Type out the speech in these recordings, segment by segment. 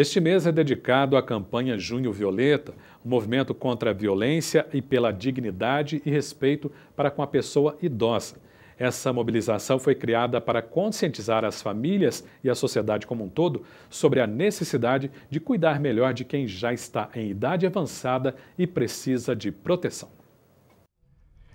Este mês é dedicado à campanha Junho Violeta, um movimento contra a violência e pela dignidade e respeito para com a pessoa idosa. Essa mobilização foi criada para conscientizar as famílias e a sociedade como um todo sobre a necessidade de cuidar melhor de quem já está em idade avançada e precisa de proteção.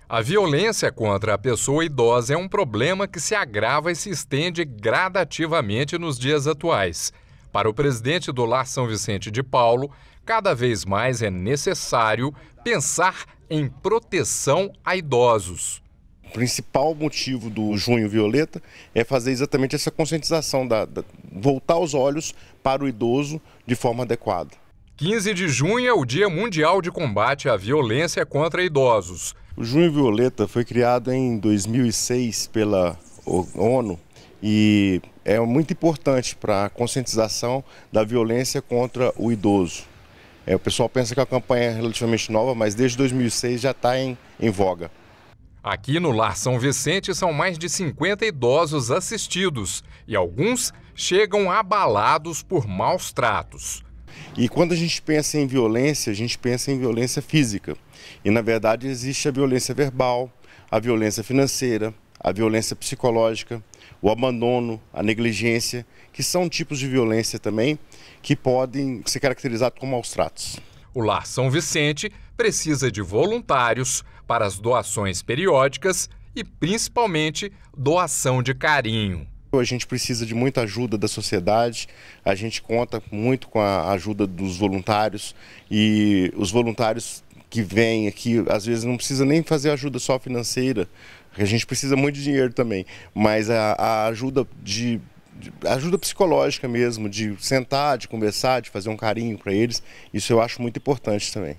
A violência contra a pessoa idosa é um problema que se agrava e se estende gradativamente nos dias atuais. Para o presidente do Lar São Vicente de Paulo, cada vez mais é necessário pensar em proteção a idosos. O principal motivo do Junho Violeta é fazer exatamente essa conscientização, da, da voltar os olhos para o idoso de forma adequada. 15 de junho é o Dia Mundial de Combate à Violência contra Idosos. O Junho Violeta foi criado em 2006 pela ONU e é muito importante para a conscientização da violência contra o idoso. É, o pessoal pensa que a campanha é relativamente nova, mas desde 2006 já está em, em voga. Aqui no Lar São Vicente são mais de 50 idosos assistidos e alguns chegam abalados por maus tratos. E quando a gente pensa em violência, a gente pensa em violência física. E na verdade existe a violência verbal, a violência financeira, a violência psicológica, o abandono, a negligência, que são tipos de violência também que podem ser caracterizados como maus tratos. O Lar São Vicente precisa de voluntários para as doações periódicas e, principalmente, doação de carinho. A gente precisa de muita ajuda da sociedade, a gente conta muito com a ajuda dos voluntários e os voluntários que vêm aqui, às vezes não precisa nem fazer ajuda só financeira, porque a gente precisa muito de dinheiro também. Mas a, a ajuda de, de, ajuda psicológica mesmo, de sentar, de conversar, de fazer um carinho para eles, isso eu acho muito importante também.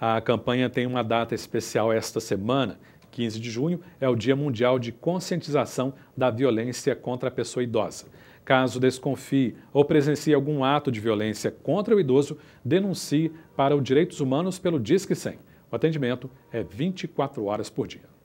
A campanha tem uma data especial esta semana, 15 de junho, é o Dia Mundial de Conscientização da Violência contra a Pessoa Idosa. Caso desconfie ou presencie algum ato de violência contra o idoso, denuncie para o Direitos Humanos pelo Disque 100. O atendimento é 24 horas por dia.